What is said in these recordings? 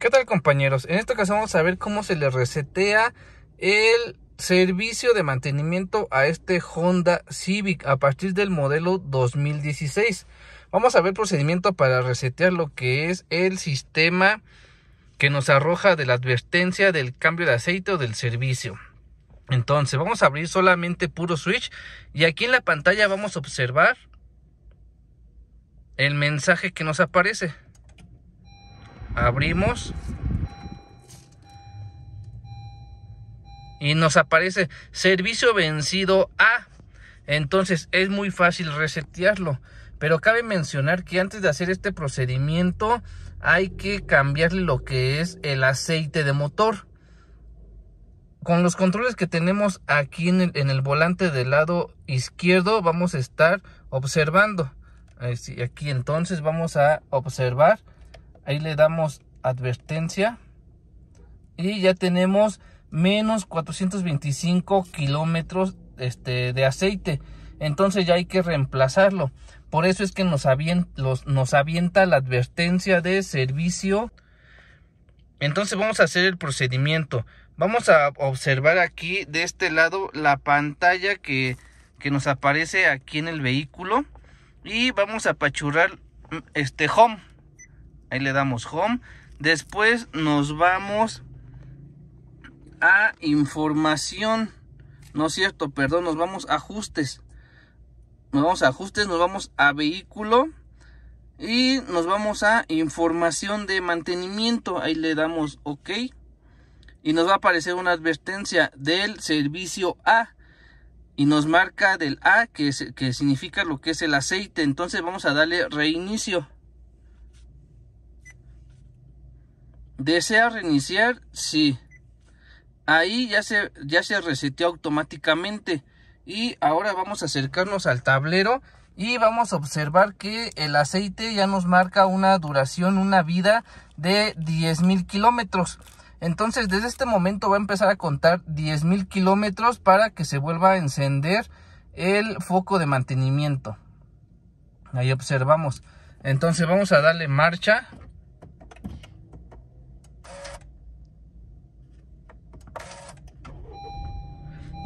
¿Qué tal compañeros? En esta ocasión vamos a ver cómo se le resetea el servicio de mantenimiento a este Honda Civic a partir del modelo 2016. Vamos a ver procedimiento para resetear lo que es el sistema que nos arroja de la advertencia del cambio de aceite o del servicio. Entonces vamos a abrir solamente puro switch y aquí en la pantalla vamos a observar el mensaje que nos aparece abrimos y nos aparece servicio vencido a. Entonces es muy fácil resetearlo. Pero cabe mencionar que antes de hacer este procedimiento hay que cambiarle lo que es el aceite de motor. Con los controles que tenemos aquí en el, en el volante del lado izquierdo vamos a estar observando. Aquí entonces vamos a observar Ahí le damos advertencia. Y ya tenemos menos 425 kilómetros este, de aceite. Entonces ya hay que reemplazarlo. Por eso es que nos avienta, la advertencia de servicio. Entonces vamos a hacer el procedimiento. Vamos a observar aquí de este lado la pantalla que, que nos aparece aquí en el vehículo. Y vamos a apachurrar este home. Ahí le damos home. Después nos vamos a información. No es cierto, perdón, nos vamos a ajustes. Nos vamos a ajustes, nos vamos a vehículo. Y nos vamos a información de mantenimiento. Ahí le damos OK. Y nos va a aparecer una advertencia del servicio A. Y nos marca del A que, que significa lo que es el aceite. Entonces vamos a darle reinicio. ¿Desea reiniciar? Sí. Ahí ya se, ya se reseteó automáticamente. Y ahora vamos a acercarnos al tablero y vamos a observar que el aceite ya nos marca una duración, una vida de 10.000 kilómetros. Entonces desde este momento va a empezar a contar 10.000 kilómetros para que se vuelva a encender el foco de mantenimiento. Ahí observamos. Entonces vamos a darle marcha.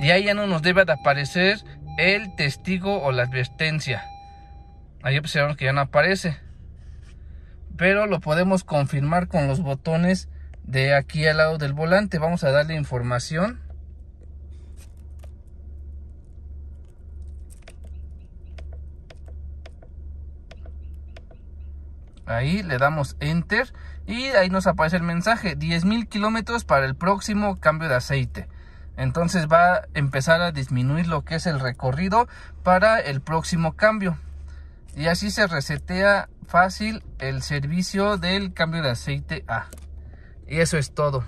Y ahí ya no nos debe de aparecer el testigo o la advertencia. Ahí observamos que ya no aparece. Pero lo podemos confirmar con los botones de aquí al lado del volante. Vamos a darle información. Ahí le damos enter y ahí nos aparece el mensaje 10.000 kilómetros para el próximo cambio de aceite. Entonces va a empezar a disminuir lo que es el recorrido para el próximo cambio. Y así se resetea fácil el servicio del cambio de aceite A. Y eso es todo.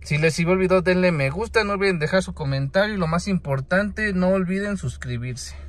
Si les sirvió el video denle me gusta, no olviden dejar su comentario y lo más importante, no olviden suscribirse.